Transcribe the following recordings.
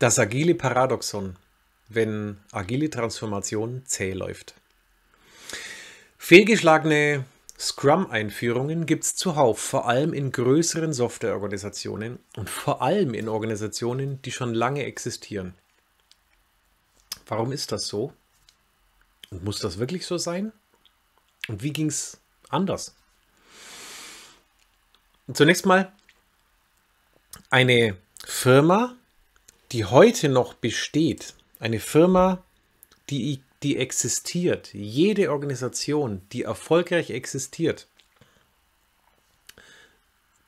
Das agile Paradoxon, wenn agile Transformation zäh läuft. Fehlgeschlagene Scrum-Einführungen gibt es zuhauf, vor allem in größeren Softwareorganisationen und vor allem in Organisationen, die schon lange existieren. Warum ist das so? Und muss das wirklich so sein? Und wie ging es anders? Zunächst mal, eine Firma die heute noch besteht, eine Firma, die, die existiert, jede Organisation, die erfolgreich existiert,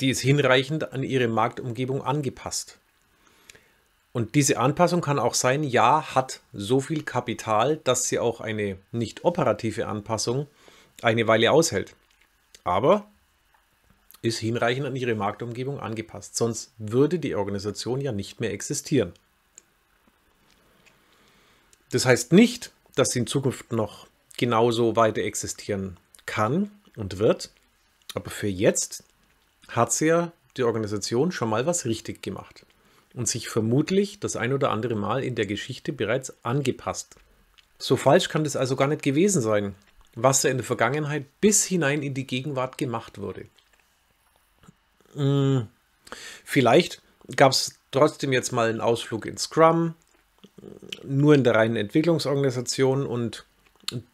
die ist hinreichend an ihre Marktumgebung angepasst. Und diese Anpassung kann auch sein, ja, hat so viel Kapital, dass sie auch eine nicht operative Anpassung eine Weile aushält. Aber ist hinreichend an ihre Marktumgebung angepasst, sonst würde die Organisation ja nicht mehr existieren. Das heißt nicht, dass sie in Zukunft noch genauso weiter existieren kann und wird, aber für jetzt hat sie ja die Organisation schon mal was richtig gemacht und sich vermutlich das ein oder andere Mal in der Geschichte bereits angepasst. So falsch kann das also gar nicht gewesen sein, was er in der Vergangenheit bis hinein in die Gegenwart gemacht wurde. Hm, vielleicht gab es trotzdem jetzt mal einen Ausflug in Scrum, nur in der reinen Entwicklungsorganisation und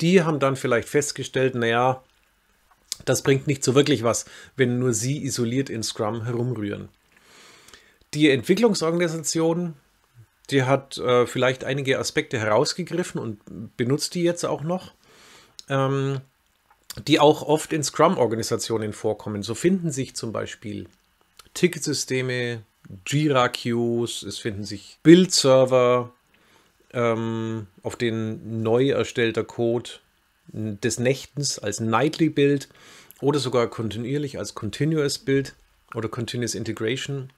die haben dann vielleicht festgestellt, naja, das bringt nicht so wirklich was, wenn nur sie isoliert in Scrum herumrühren. Die Entwicklungsorganisation, die hat äh, vielleicht einige Aspekte herausgegriffen und benutzt die jetzt auch noch. Ähm, die auch oft in Scrum-Organisationen vorkommen. So finden sich zum Beispiel Ticketsysteme, Jira-Queues, es finden sich Build-Server, ähm, auf denen neu erstellter Code des Nächtens als Nightly-Build oder sogar kontinuierlich als Continuous-Build oder Continuous Integration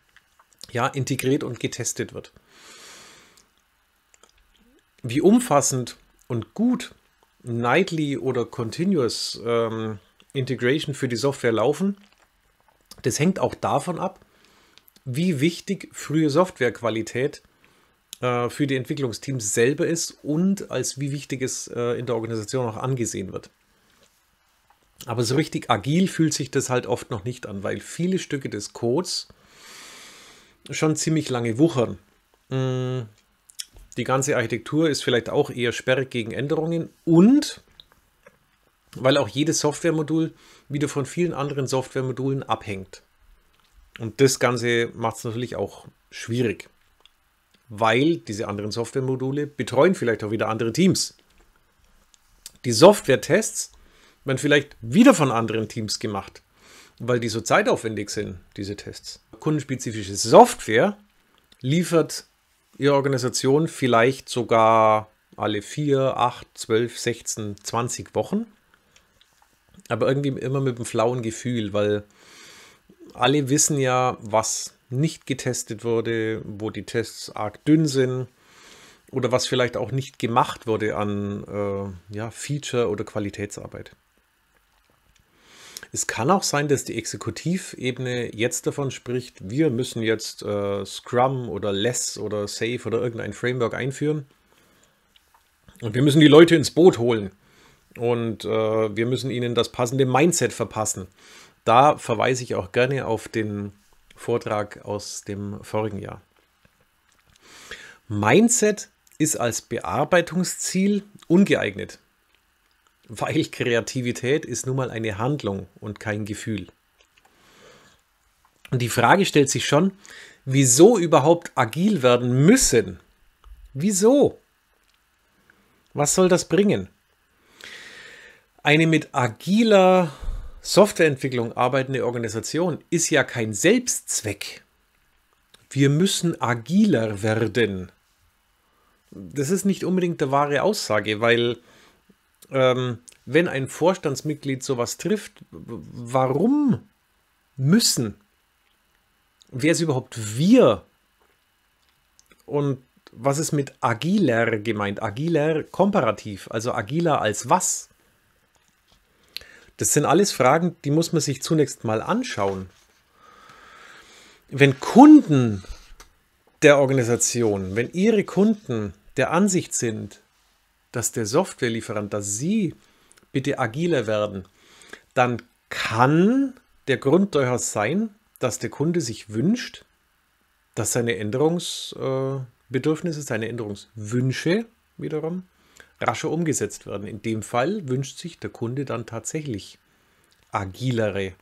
ja, integriert und getestet wird. Wie umfassend und gut Nightly oder Continuous ähm, Integration für die Software laufen, das hängt auch davon ab, wie wichtig frühe Softwarequalität äh, für die Entwicklungsteams selber ist und als wie wichtig es äh, in der Organisation auch angesehen wird. Aber so richtig agil fühlt sich das halt oft noch nicht an, weil viele Stücke des Codes schon ziemlich lange wuchern. Mm, die ganze Architektur ist vielleicht auch eher sperrig gegen Änderungen und weil auch jedes Softwaremodul wieder von vielen anderen Softwaremodulen abhängt. Und das Ganze macht es natürlich auch schwierig, weil diese anderen Softwaremodule betreuen vielleicht auch wieder andere Teams. Die Software-Tests werden vielleicht wieder von anderen Teams gemacht, weil die so zeitaufwendig sind, diese Tests. Kundenspezifische Software liefert Ihre Organisation vielleicht sogar alle 4, 8, 12, 16, 20 Wochen. Aber irgendwie immer mit einem flauen Gefühl, weil alle wissen ja, was nicht getestet wurde, wo die Tests arg dünn sind oder was vielleicht auch nicht gemacht wurde an äh, ja, Feature- oder Qualitätsarbeit. Es kann auch sein, dass die Exekutivebene jetzt davon spricht, wir müssen jetzt äh, Scrum oder Less oder Safe oder irgendein Framework einführen. Und wir müssen die Leute ins Boot holen. Und äh, wir müssen ihnen das passende Mindset verpassen. Da verweise ich auch gerne auf den Vortrag aus dem vorigen Jahr. Mindset ist als Bearbeitungsziel ungeeignet. Weil Kreativität ist nun mal eine Handlung und kein Gefühl. Und die Frage stellt sich schon, wieso überhaupt agil werden müssen? Wieso? Was soll das bringen? Eine mit agiler Softwareentwicklung arbeitende Organisation ist ja kein Selbstzweck. Wir müssen agiler werden. Das ist nicht unbedingt der wahre Aussage, weil ähm, wenn ein Vorstandsmitglied sowas trifft, warum müssen? Wer ist überhaupt wir? Und was ist mit agiler gemeint? Agiler komparativ, also agiler als was? Das sind alles Fragen, die muss man sich zunächst mal anschauen. Wenn Kunden der Organisation, wenn ihre Kunden der Ansicht sind, dass der Softwarelieferant, dass Sie bitte agiler werden, dann kann der Grund durchaus sein, dass der Kunde sich wünscht, dass seine Änderungsbedürfnisse, äh, seine Änderungswünsche wiederum rascher umgesetzt werden. In dem Fall wünscht sich der Kunde dann tatsächlich agilere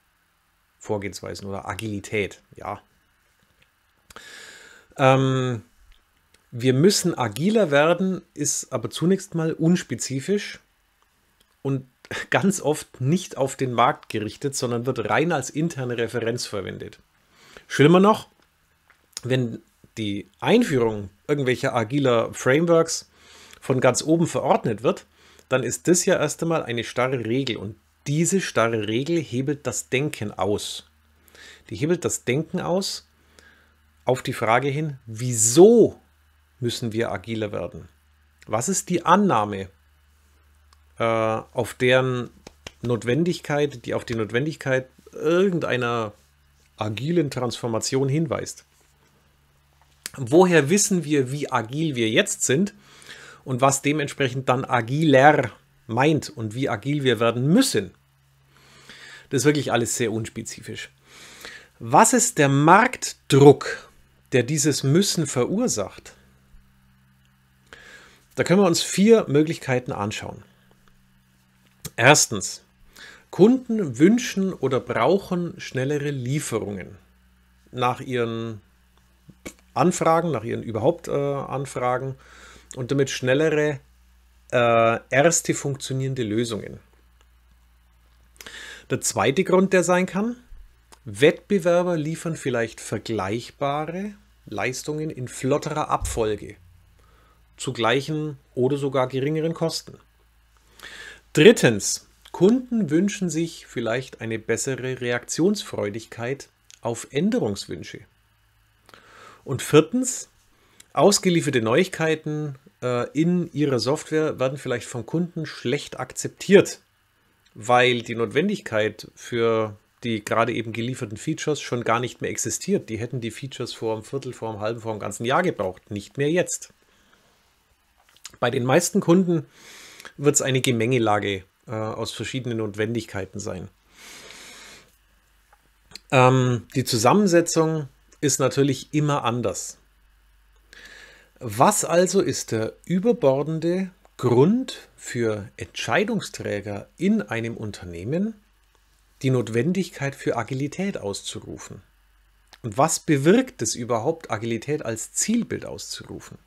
Vorgehensweisen oder Agilität. Ja. Ähm, wir müssen agiler werden, ist aber zunächst mal unspezifisch und ganz oft nicht auf den Markt gerichtet, sondern wird rein als interne Referenz verwendet. Schlimmer noch, wenn die Einführung irgendwelcher agiler Frameworks von ganz oben verordnet wird, dann ist das ja erst einmal eine starre Regel und diese starre Regel hebelt das Denken aus. Die hebelt das Denken aus auf die Frage hin, wieso müssen wir agiler werden. Was ist die Annahme, äh, auf deren Notwendigkeit, die auf die Notwendigkeit irgendeiner agilen Transformation hinweist? Woher wissen wir, wie agil wir jetzt sind und was dementsprechend dann agiler meint und wie agil wir werden müssen? Das ist wirklich alles sehr unspezifisch. Was ist der Marktdruck, der dieses Müssen verursacht? Da können wir uns vier Möglichkeiten anschauen. Erstens, Kunden wünschen oder brauchen schnellere Lieferungen nach ihren Anfragen, nach ihren überhaupt äh, Anfragen und damit schnellere äh, erste funktionierende Lösungen. Der zweite Grund, der sein kann, Wettbewerber liefern vielleicht vergleichbare Leistungen in flotterer Abfolge zu gleichen oder sogar geringeren Kosten. Drittens, Kunden wünschen sich vielleicht eine bessere Reaktionsfreudigkeit auf Änderungswünsche. Und viertens, ausgelieferte Neuigkeiten äh, in ihrer Software werden vielleicht vom Kunden schlecht akzeptiert, weil die Notwendigkeit für die gerade eben gelieferten Features schon gar nicht mehr existiert. Die hätten die Features vor einem Viertel, vor einem halben, vor einem ganzen Jahr gebraucht, nicht mehr jetzt. Bei den meisten Kunden wird es eine Gemengelage äh, aus verschiedenen Notwendigkeiten sein. Ähm, die Zusammensetzung ist natürlich immer anders. Was also ist der überbordende Grund für Entscheidungsträger in einem Unternehmen, die Notwendigkeit für Agilität auszurufen? Und was bewirkt es überhaupt, Agilität als Zielbild auszurufen?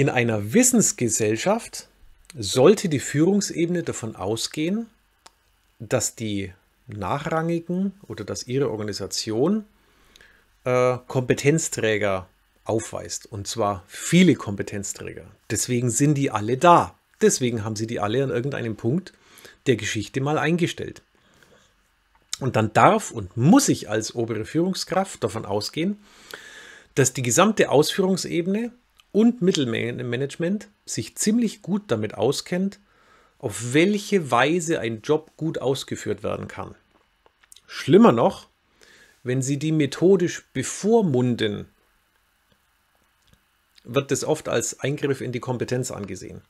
In einer Wissensgesellschaft sollte die Führungsebene davon ausgehen, dass die Nachrangigen oder dass ihre Organisation äh, Kompetenzträger aufweist. Und zwar viele Kompetenzträger. Deswegen sind die alle da. Deswegen haben sie die alle an irgendeinem Punkt der Geschichte mal eingestellt. Und dann darf und muss ich als obere Führungskraft davon ausgehen, dass die gesamte Ausführungsebene und Mittelmanagement sich ziemlich gut damit auskennt, auf welche Weise ein Job gut ausgeführt werden kann. Schlimmer noch, wenn sie die methodisch bevormunden, wird das oft als Eingriff in die Kompetenz angesehen.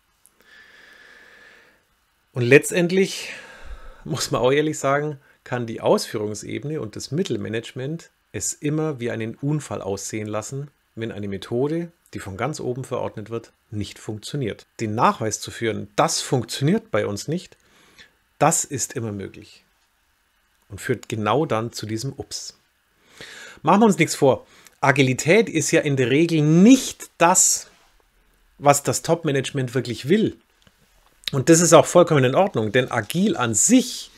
Und letztendlich muss man auch ehrlich sagen, kann die Ausführungsebene und das Mittelmanagement es immer wie einen Unfall aussehen lassen, wenn eine Methode die von ganz oben verordnet wird, nicht funktioniert. Den Nachweis zu führen, das funktioniert bei uns nicht, das ist immer möglich und führt genau dann zu diesem Ups. Machen wir uns nichts vor. Agilität ist ja in der Regel nicht das, was das Top-Management wirklich will. Und das ist auch vollkommen in Ordnung, denn agil an sich ist,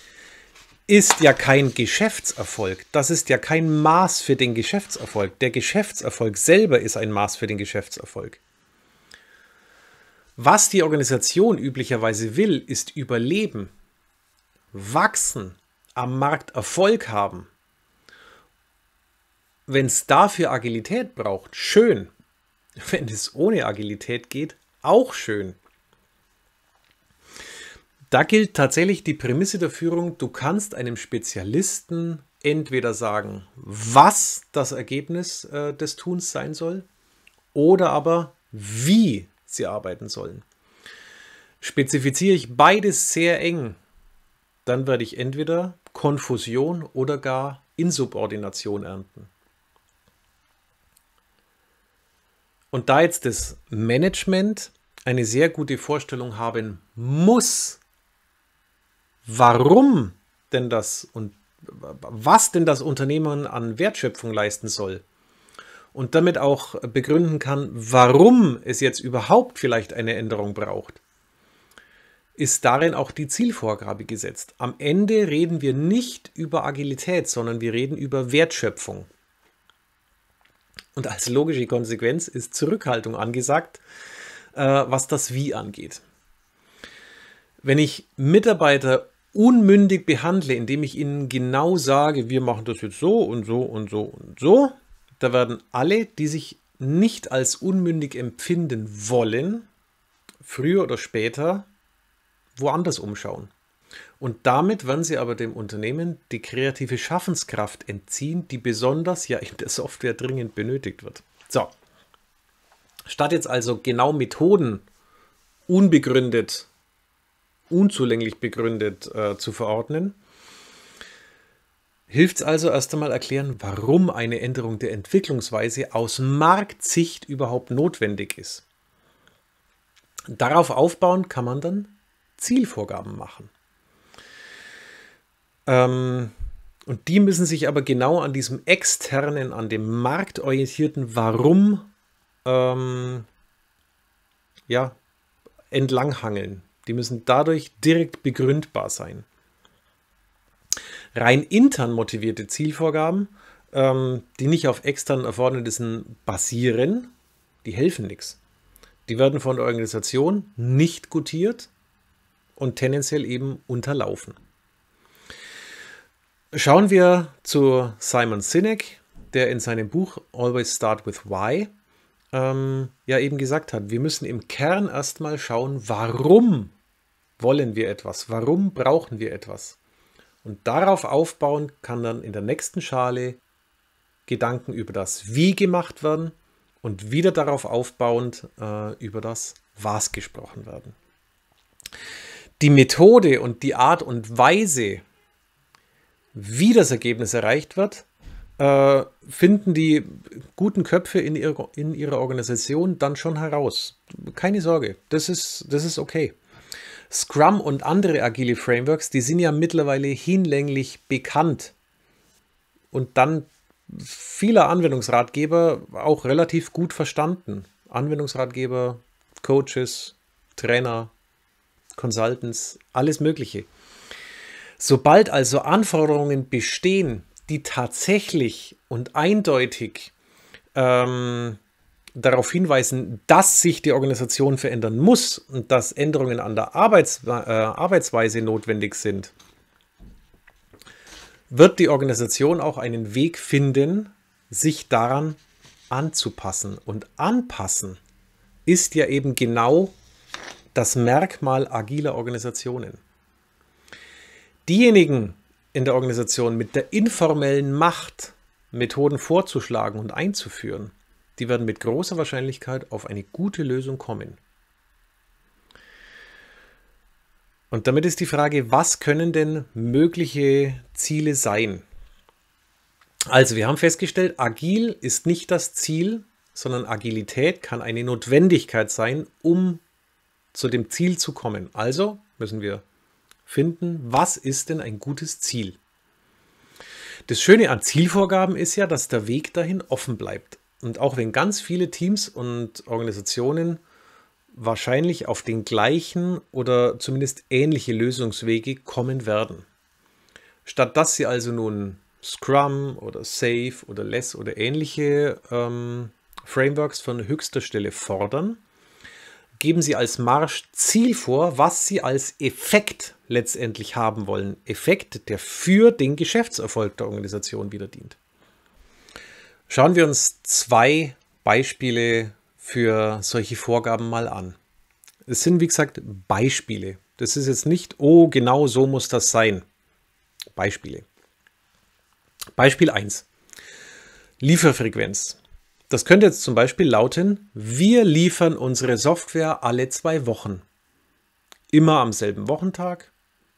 ist ja kein Geschäftserfolg. Das ist ja kein Maß für den Geschäftserfolg. Der Geschäftserfolg selber ist ein Maß für den Geschäftserfolg. Was die Organisation üblicherweise will, ist überleben, wachsen, am Markt Erfolg haben. Wenn es dafür Agilität braucht, schön. Wenn es ohne Agilität geht, auch schön. Da gilt tatsächlich die Prämisse der Führung, du kannst einem Spezialisten entweder sagen, was das Ergebnis äh, des Tuns sein soll, oder aber wie sie arbeiten sollen. Spezifiziere ich beides sehr eng, dann werde ich entweder Konfusion oder gar Insubordination ernten. Und da jetzt das Management eine sehr gute Vorstellung haben muss, warum denn das und was denn das Unternehmen an Wertschöpfung leisten soll und damit auch begründen kann, warum es jetzt überhaupt vielleicht eine Änderung braucht, ist darin auch die Zielvorgabe gesetzt. Am Ende reden wir nicht über Agilität, sondern wir reden über Wertschöpfung. Und als logische Konsequenz ist Zurückhaltung angesagt, äh, was das Wie angeht. Wenn ich Mitarbeiter unmündig behandle, indem ich ihnen genau sage, wir machen das jetzt so und so und so und so, da werden alle, die sich nicht als unmündig empfinden wollen, früher oder später woanders umschauen. Und damit werden sie aber dem Unternehmen die kreative Schaffenskraft entziehen, die besonders ja in der Software dringend benötigt wird. So, statt jetzt also genau Methoden unbegründet unzulänglich begründet äh, zu verordnen. Hilft es also erst einmal erklären, warum eine Änderung der Entwicklungsweise aus Marktsicht überhaupt notwendig ist. Darauf aufbauen kann man dann Zielvorgaben machen. Ähm, und die müssen sich aber genau an diesem externen, an dem marktorientierten Warum ähm, ja, entlanghangeln. Die müssen dadurch direkt begründbar sein. Rein intern motivierte Zielvorgaben, ähm, die nicht auf externen Erfordernissen basieren, die helfen nichts. Die werden von der Organisation nicht gutiert und tendenziell eben unterlaufen. Schauen wir zu Simon Sinek, der in seinem Buch Always Start with Why ähm, ja eben gesagt hat, wir müssen im Kern erstmal schauen, warum wollen wir etwas, warum brauchen wir etwas. Und darauf aufbauen kann dann in der nächsten Schale Gedanken über das Wie gemacht werden und wieder darauf aufbauend äh, über das Was gesprochen werden. Die Methode und die Art und Weise, wie das Ergebnis erreicht wird, äh, finden die guten Köpfe in, ihre, in ihrer Organisation dann schon heraus. Keine Sorge, das ist, das ist okay. Scrum und andere agile Frameworks, die sind ja mittlerweile hinlänglich bekannt und dann vieler Anwendungsratgeber auch relativ gut verstanden. Anwendungsratgeber, Coaches, Trainer, Consultants, alles Mögliche. Sobald also Anforderungen bestehen, die tatsächlich und eindeutig ähm, darauf hinweisen, dass sich die Organisation verändern muss und dass Änderungen an der Arbeits äh, Arbeitsweise notwendig sind, wird die Organisation auch einen Weg finden, sich daran anzupassen. Und anpassen ist ja eben genau das Merkmal agiler Organisationen. Diejenigen, in der Organisation mit der informellen Macht Methoden vorzuschlagen und einzuführen, die werden mit großer Wahrscheinlichkeit auf eine gute Lösung kommen. Und damit ist die Frage, was können denn mögliche Ziele sein? Also wir haben festgestellt, agil ist nicht das Ziel, sondern Agilität kann eine Notwendigkeit sein, um zu dem Ziel zu kommen. Also müssen wir finden, was ist denn ein gutes Ziel. Das Schöne an Zielvorgaben ist ja, dass der Weg dahin offen bleibt. Und auch wenn ganz viele Teams und Organisationen wahrscheinlich auf den gleichen oder zumindest ähnliche Lösungswege kommen werden. Statt dass sie also nun Scrum oder Safe oder Less oder ähnliche ähm, Frameworks von höchster Stelle fordern, geben Sie als Marsch Ziel vor, was Sie als Effekt letztendlich haben wollen. Effekt, der für den Geschäftserfolg der Organisation wieder dient. Schauen wir uns zwei Beispiele für solche Vorgaben mal an. Es sind, wie gesagt, Beispiele. Das ist jetzt nicht, oh, genau so muss das sein. Beispiele. Beispiel 1. Lieferfrequenz. Das könnte jetzt zum Beispiel lauten, wir liefern unsere Software alle zwei Wochen. Immer am selben Wochentag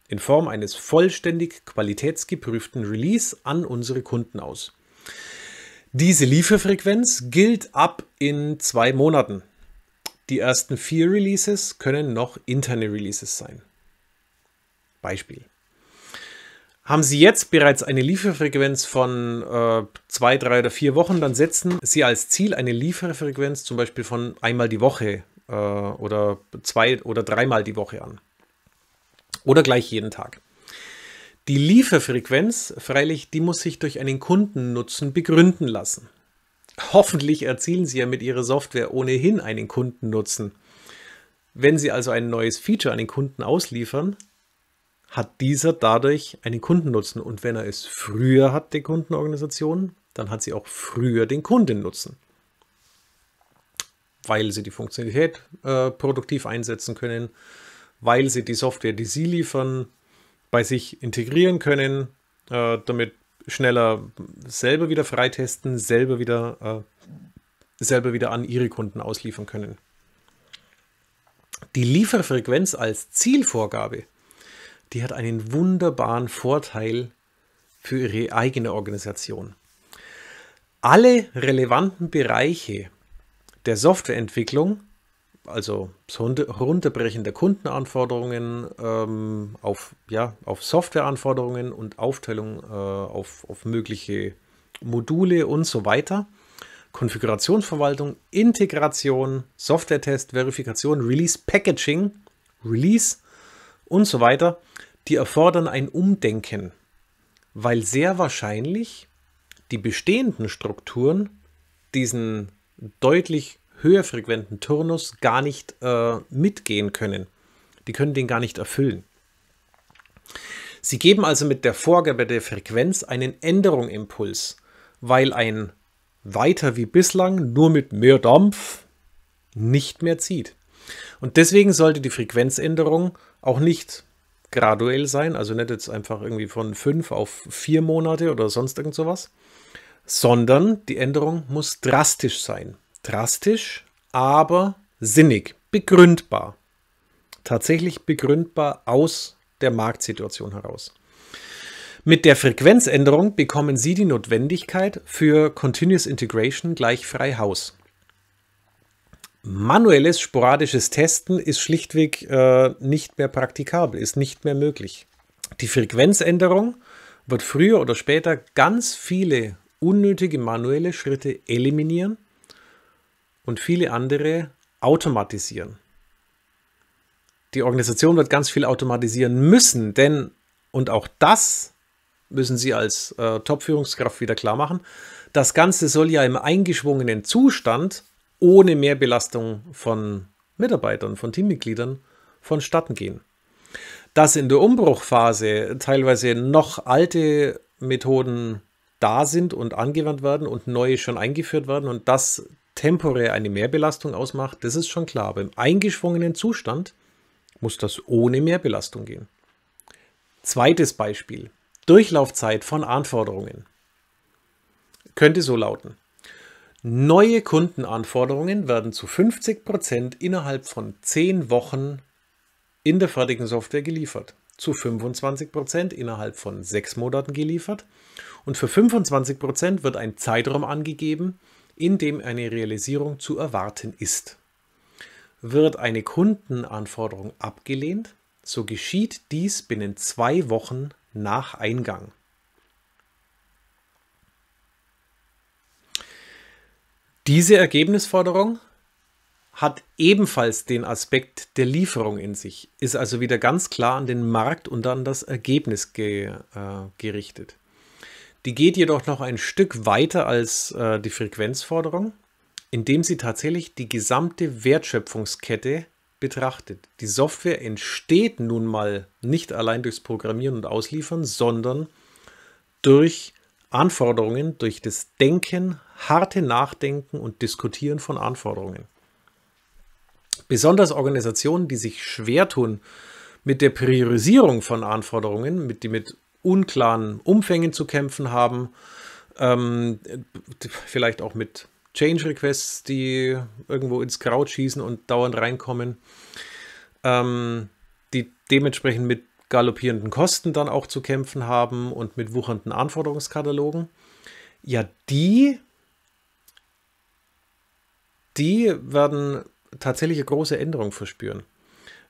in Form eines vollständig qualitätsgeprüften Release an unsere Kunden aus. Diese Lieferfrequenz gilt ab in zwei Monaten. Die ersten vier Releases können noch interne Releases sein. Beispiel. Haben Sie jetzt bereits eine Lieferfrequenz von äh, zwei, drei oder vier Wochen, dann setzen Sie als Ziel eine Lieferfrequenz zum Beispiel von einmal die Woche äh, oder zwei oder dreimal die Woche an. Oder gleich jeden Tag. Die Lieferfrequenz, freilich, die muss sich durch einen Kundennutzen begründen lassen. Hoffentlich erzielen Sie ja mit Ihrer Software ohnehin einen Kundennutzen. Wenn Sie also ein neues Feature an den Kunden ausliefern, hat dieser dadurch einen Kundennutzen. Und wenn er es früher hat, die Kundenorganisation, dann hat sie auch früher den Kundennutzen. Weil sie die Funktionalität äh, produktiv einsetzen können, weil sie die Software, die sie liefern, bei sich integrieren können, äh, damit schneller selber wieder freitesten, selber wieder, äh, selber wieder an ihre Kunden ausliefern können. Die Lieferfrequenz als Zielvorgabe die hat einen wunderbaren Vorteil für ihre eigene Organisation. Alle relevanten Bereiche der Softwareentwicklung, also Runterbrechen der Kundenanforderungen ähm, auf, ja, auf Softwareanforderungen und Aufteilung äh, auf, auf mögliche Module und so weiter, Konfigurationsverwaltung, Integration, Softwaretest, Verifikation, Release, Packaging, Release, und so weiter, die erfordern ein Umdenken, weil sehr wahrscheinlich die bestehenden Strukturen diesen deutlich höher frequenten Turnus gar nicht äh, mitgehen können. Die können den gar nicht erfüllen. Sie geben also mit der Vorgabe der Frequenz einen Änderungsimpuls, weil ein weiter wie bislang nur mit mehr Dampf nicht mehr zieht. Und deswegen sollte die Frequenzänderung auch nicht graduell sein, also nicht jetzt einfach irgendwie von fünf auf vier Monate oder sonst irgend sowas, sondern die Änderung muss drastisch sein. Drastisch, aber sinnig, begründbar. Tatsächlich begründbar aus der Marktsituation heraus. Mit der Frequenzänderung bekommen Sie die Notwendigkeit für Continuous Integration gleich frei Haus manuelles, sporadisches Testen ist schlichtweg äh, nicht mehr praktikabel, ist nicht mehr möglich. Die Frequenzänderung wird früher oder später ganz viele unnötige manuelle Schritte eliminieren und viele andere automatisieren. Die Organisation wird ganz viel automatisieren müssen, denn, und auch das müssen Sie als äh, Top-Führungskraft wieder klar machen, das Ganze soll ja im eingeschwungenen Zustand ohne Mehrbelastung von Mitarbeitern, von Teammitgliedern vonstatten gehen. Dass in der Umbruchphase teilweise noch alte Methoden da sind und angewandt werden und neue schon eingeführt werden und das temporär eine Mehrbelastung ausmacht, das ist schon klar. Aber im eingeschwungenen Zustand muss das ohne Mehrbelastung gehen. Zweites Beispiel. Durchlaufzeit von Anforderungen. Könnte so lauten. Neue Kundenanforderungen werden zu 50% innerhalb von 10 Wochen in der fertigen Software geliefert, zu 25% innerhalb von 6 Monaten geliefert und für 25% wird ein Zeitraum angegeben, in dem eine Realisierung zu erwarten ist. Wird eine Kundenanforderung abgelehnt, so geschieht dies binnen zwei Wochen nach Eingang. Diese Ergebnisforderung hat ebenfalls den Aspekt der Lieferung in sich, ist also wieder ganz klar an den Markt und an das Ergebnis ge, äh, gerichtet. Die geht jedoch noch ein Stück weiter als äh, die Frequenzforderung, indem sie tatsächlich die gesamte Wertschöpfungskette betrachtet. Die Software entsteht nun mal nicht allein durchs Programmieren und Ausliefern, sondern durch Anforderungen, durch das Denken harte Nachdenken und Diskutieren von Anforderungen. Besonders Organisationen, die sich schwer tun mit der Priorisierung von Anforderungen, mit, die mit unklaren Umfängen zu kämpfen haben, ähm, vielleicht auch mit Change Requests, die irgendwo ins Kraut schießen und dauernd reinkommen, ähm, die dementsprechend mit galoppierenden Kosten dann auch zu kämpfen haben und mit wuchernden Anforderungskatalogen. Ja, die die werden tatsächlich eine große Änderung verspüren.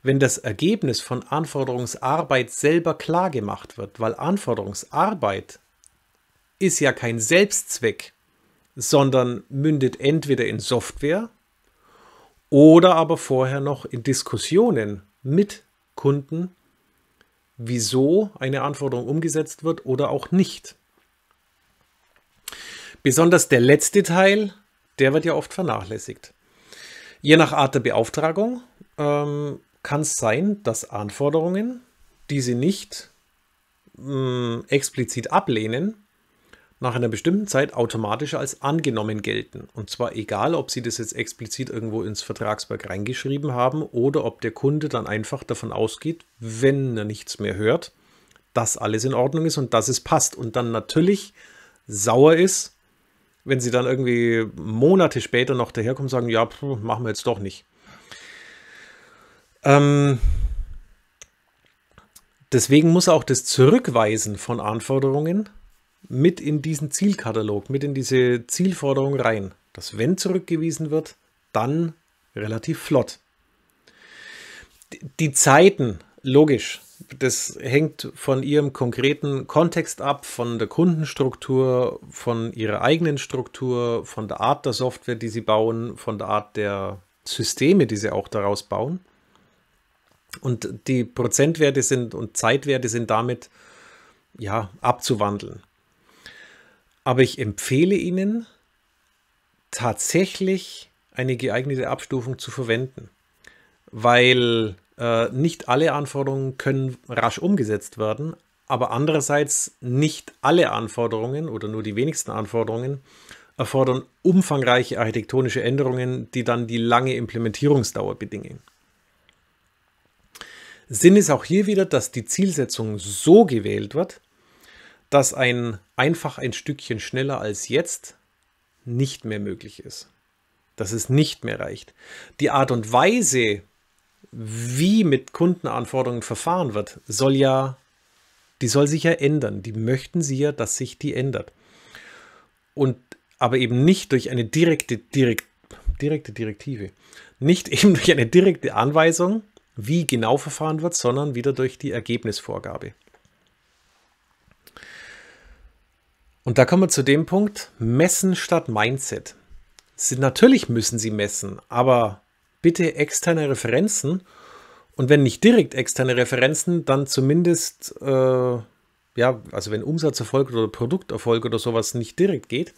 Wenn das Ergebnis von Anforderungsarbeit selber klar gemacht wird, weil Anforderungsarbeit ist ja kein Selbstzweck, sondern mündet entweder in Software oder aber vorher noch in Diskussionen mit Kunden, wieso eine Anforderung umgesetzt wird oder auch nicht. Besonders der letzte Teil der wird ja oft vernachlässigt. Je nach Art der Beauftragung ähm, kann es sein, dass Anforderungen, die Sie nicht mh, hm, explizit ablehnen, nach einer bestimmten Zeit automatisch als angenommen gelten. Und zwar egal, ob Sie das jetzt explizit irgendwo ins Vertragswerk reingeschrieben haben oder ob der Kunde dann einfach davon ausgeht, wenn er nichts mehr hört, dass alles in Ordnung ist und dass es passt. Und dann natürlich sauer ist, wenn sie dann irgendwie Monate später noch daherkommen und sagen, ja, pf, machen wir jetzt doch nicht. Ähm, deswegen muss auch das Zurückweisen von Anforderungen mit in diesen Zielkatalog, mit in diese Zielforderung rein. Dass wenn zurückgewiesen wird, dann relativ flott. Die Zeiten logisch. Das hängt von ihrem konkreten Kontext ab, von der Kundenstruktur, von ihrer eigenen Struktur, von der Art der Software, die sie bauen, von der Art der Systeme, die sie auch daraus bauen. Und die Prozentwerte sind und Zeitwerte sind damit ja abzuwandeln. Aber ich empfehle Ihnen tatsächlich eine geeignete Abstufung zu verwenden, weil äh, nicht alle Anforderungen können rasch umgesetzt werden, aber andererseits nicht alle Anforderungen oder nur die wenigsten Anforderungen erfordern umfangreiche architektonische Änderungen, die dann die lange Implementierungsdauer bedingen. Sinn ist auch hier wieder, dass die Zielsetzung so gewählt wird, dass ein einfach ein Stückchen schneller als jetzt nicht mehr möglich ist. Dass es nicht mehr reicht. Die Art und Weise, wie mit Kundenanforderungen verfahren wird, soll ja, die soll sich ja ändern. Die möchten sie ja, dass sich die ändert. Und aber eben nicht durch eine direkte, direkt, direkte Direktive, nicht eben durch eine direkte Anweisung, wie genau verfahren wird, sondern wieder durch die Ergebnisvorgabe. Und da kommen wir zu dem Punkt, messen statt Mindset. Sie, natürlich müssen sie messen, aber bitte externe Referenzen. Und wenn nicht direkt externe Referenzen, dann zumindest, äh, ja, also wenn Umsatzerfolg oder Produkterfolg oder sowas nicht direkt geht,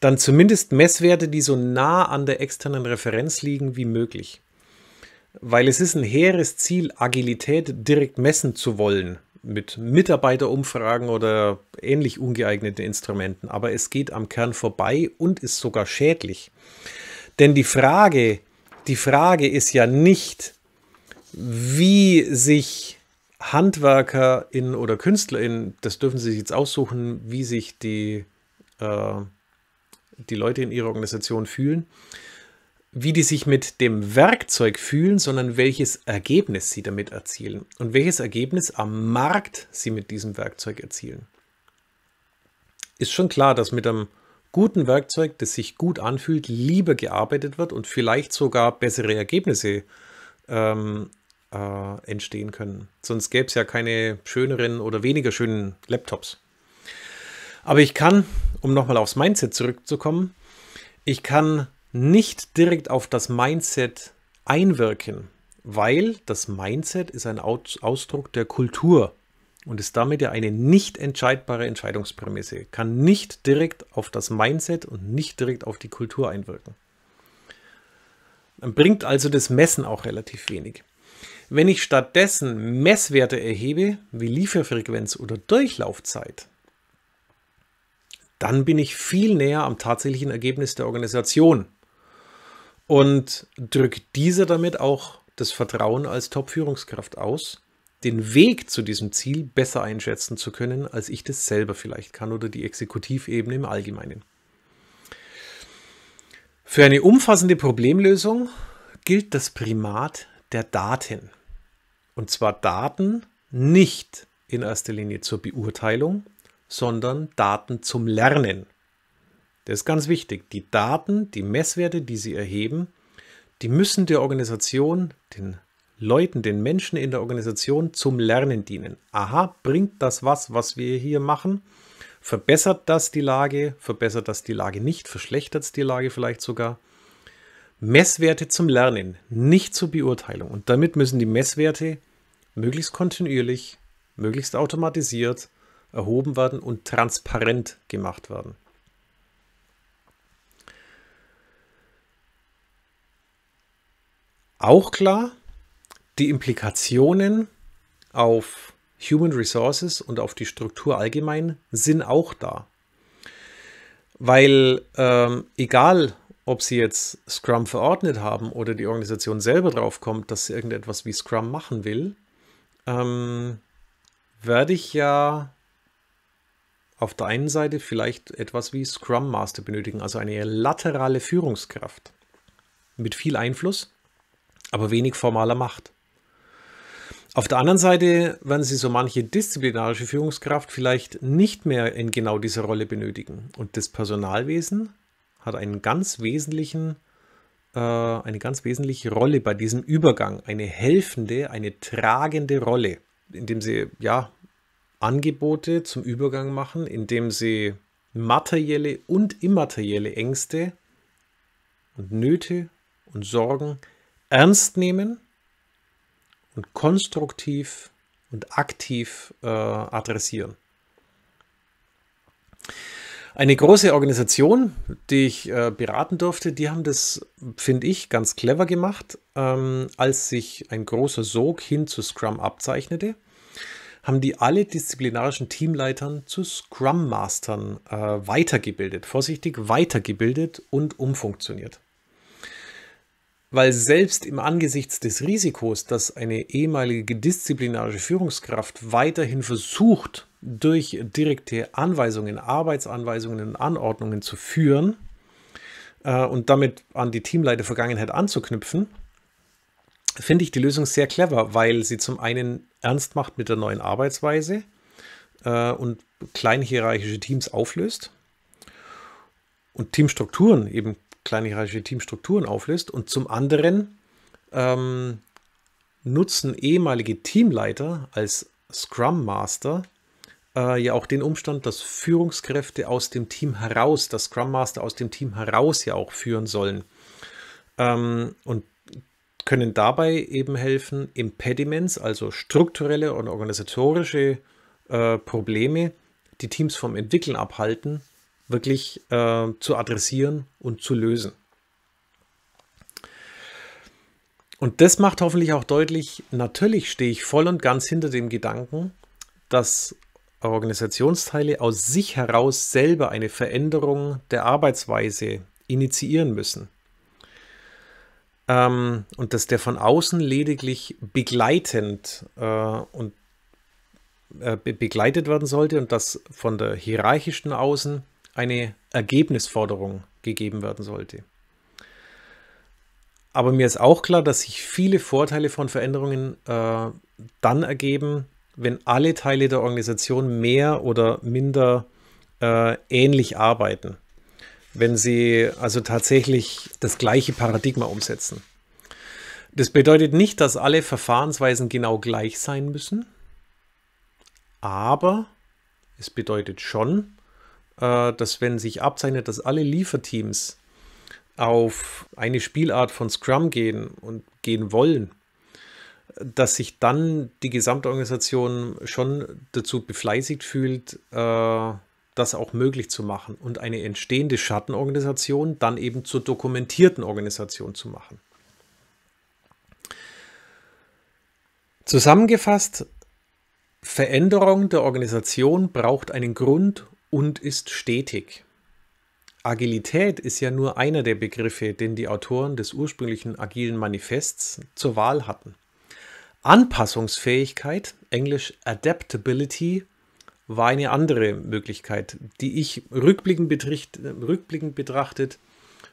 dann zumindest Messwerte, die so nah an der externen Referenz liegen wie möglich. Weil es ist ein hehres Ziel, Agilität direkt messen zu wollen mit Mitarbeiterumfragen oder ähnlich ungeeigneten Instrumenten. Aber es geht am Kern vorbei und ist sogar schädlich. Denn die Frage, die Frage ist ja nicht, wie sich HandwerkerInnen oder KünstlerInnen, das dürfen sie sich jetzt aussuchen, wie sich die, äh, die Leute in ihrer Organisation fühlen, wie die sich mit dem Werkzeug fühlen, sondern welches Ergebnis sie damit erzielen und welches Ergebnis am Markt sie mit diesem Werkzeug erzielen. Ist schon klar, dass mit einem guten Werkzeug, das sich gut anfühlt, lieber gearbeitet wird und vielleicht sogar bessere Ergebnisse ähm, äh, entstehen können. Sonst gäbe es ja keine schöneren oder weniger schönen Laptops. Aber ich kann, um nochmal aufs Mindset zurückzukommen, ich kann nicht direkt auf das Mindset einwirken, weil das Mindset ist ein Ausdruck der Kultur und ist damit ja eine nicht entscheidbare Entscheidungsprämisse, kann nicht direkt auf das Mindset und nicht direkt auf die Kultur einwirken. Dann bringt also das Messen auch relativ wenig. Wenn ich stattdessen Messwerte erhebe, wie Lieferfrequenz oder Durchlaufzeit, dann bin ich viel näher am tatsächlichen Ergebnis der Organisation und drückt dieser damit auch das Vertrauen als Top-Führungskraft aus den Weg zu diesem Ziel besser einschätzen zu können, als ich das selber vielleicht kann oder die Exekutivebene im Allgemeinen. Für eine umfassende Problemlösung gilt das Primat der Daten. Und zwar Daten nicht in erster Linie zur Beurteilung, sondern Daten zum Lernen. Das ist ganz wichtig. Die Daten, die Messwerte, die Sie erheben, die müssen der Organisation, den Leuten, den Menschen in der Organisation zum Lernen dienen. Aha, bringt das was, was wir hier machen? Verbessert das die Lage? Verbessert das die Lage nicht? Verschlechtert es die Lage vielleicht sogar? Messwerte zum Lernen, nicht zur Beurteilung. Und damit müssen die Messwerte möglichst kontinuierlich, möglichst automatisiert erhoben werden und transparent gemacht werden. Auch klar, die Implikationen auf Human Resources und auf die Struktur allgemein sind auch da. Weil ähm, egal, ob sie jetzt Scrum verordnet haben oder die Organisation selber drauf kommt, dass sie irgendetwas wie Scrum machen will, ähm, werde ich ja auf der einen Seite vielleicht etwas wie Scrum Master benötigen, also eine laterale Führungskraft mit viel Einfluss, aber wenig formaler Macht. Auf der anderen Seite werden Sie so manche disziplinarische Führungskraft vielleicht nicht mehr in genau dieser Rolle benötigen. Und das Personalwesen hat einen ganz wesentlichen, äh, eine ganz wesentliche Rolle bei diesem Übergang. Eine helfende, eine tragende Rolle, indem Sie ja, Angebote zum Übergang machen, indem Sie materielle und immaterielle Ängste und Nöte und Sorgen ernst nehmen – und konstruktiv und aktiv äh, adressieren. Eine große Organisation, die ich äh, beraten durfte, die haben das, finde ich, ganz clever gemacht. Ähm, als sich ein großer Sog hin zu Scrum abzeichnete, haben die alle disziplinarischen Teamleitern zu Scrum Mastern äh, weitergebildet, vorsichtig weitergebildet und umfunktioniert weil selbst im Angesichts des Risikos, dass eine ehemalige disziplinarische Führungskraft weiterhin versucht, durch direkte Anweisungen, Arbeitsanweisungen und Anordnungen zu führen äh, und damit an die Teamleiter Vergangenheit anzuknüpfen, finde ich die Lösung sehr clever, weil sie zum einen ernst macht mit der neuen Arbeitsweise äh, und kleinhierarchische Teams auflöst und Teamstrukturen eben kleine hierarchische Teamstrukturen auflöst und zum anderen ähm, nutzen ehemalige Teamleiter als Scrum Master äh, ja auch den Umstand, dass Führungskräfte aus dem Team heraus, dass Scrum Master aus dem Team heraus ja auch führen sollen. Ähm, und können dabei eben helfen, Impediments, also strukturelle und organisatorische äh, Probleme, die Teams vom Entwickeln abhalten, wirklich äh, zu adressieren und zu lösen. Und das macht hoffentlich auch deutlich, natürlich stehe ich voll und ganz hinter dem Gedanken, dass Organisationsteile aus sich heraus selber eine Veränderung der Arbeitsweise initiieren müssen. Ähm, und dass der von außen lediglich begleitend äh, und äh, begleitet werden sollte und dass von der hierarchischen Außen eine Ergebnisforderung gegeben werden sollte. Aber mir ist auch klar, dass sich viele Vorteile von Veränderungen äh, dann ergeben, wenn alle Teile der Organisation mehr oder minder äh, ähnlich arbeiten. Wenn sie also tatsächlich das gleiche Paradigma umsetzen. Das bedeutet nicht, dass alle Verfahrensweisen genau gleich sein müssen, aber es bedeutet schon, äh, dass wenn sich abzeichnet, dass alle Lieferteams auf eine Spielart von Scrum gehen und gehen wollen, dass sich dann die Gesamtorganisation schon dazu befleißigt fühlt, äh, das auch möglich zu machen und eine entstehende Schattenorganisation dann eben zur dokumentierten Organisation zu machen. Zusammengefasst, Veränderung der Organisation braucht einen Grund und ist stetig. Agilität ist ja nur einer der Begriffe, den die Autoren des ursprünglichen agilen Manifests zur Wahl hatten. Anpassungsfähigkeit, englisch Adaptability, war eine andere Möglichkeit, die ich rückblickend, betricht, rückblickend betrachtet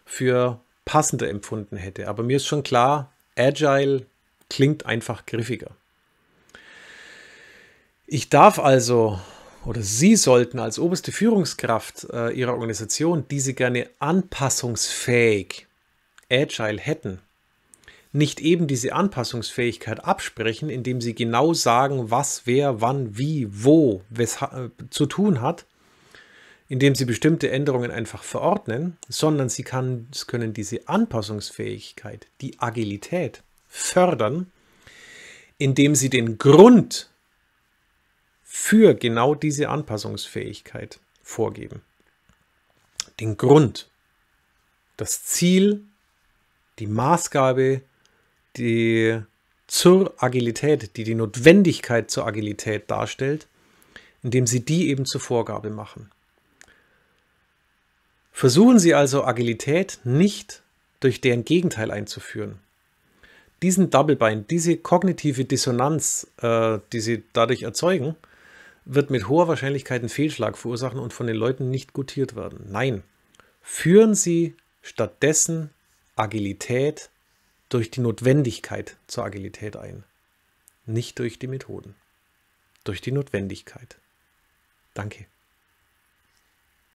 für passender empfunden hätte. Aber mir ist schon klar, Agile klingt einfach griffiger. Ich darf also oder Sie sollten als oberste Führungskraft äh, Ihrer Organisation, die Sie gerne anpassungsfähig, agile hätten, nicht eben diese Anpassungsfähigkeit absprechen, indem Sie genau sagen, was wer wann wie wo äh, zu tun hat, indem Sie bestimmte Änderungen einfach verordnen, sondern Sie kann, können diese Anpassungsfähigkeit, die Agilität fördern, indem Sie den Grund für genau diese Anpassungsfähigkeit vorgeben. Den Grund, das Ziel, die Maßgabe, die zur Agilität, die die Notwendigkeit zur Agilität darstellt, indem Sie die eben zur Vorgabe machen. Versuchen Sie also Agilität nicht durch deren Gegenteil einzuführen. Diesen Double Bind, diese kognitive Dissonanz, äh, die Sie dadurch erzeugen, wird mit hoher Wahrscheinlichkeit einen Fehlschlag verursachen und von den Leuten nicht gutiert werden. Nein, führen Sie stattdessen Agilität durch die Notwendigkeit zur Agilität ein, nicht durch die Methoden, durch die Notwendigkeit. Danke.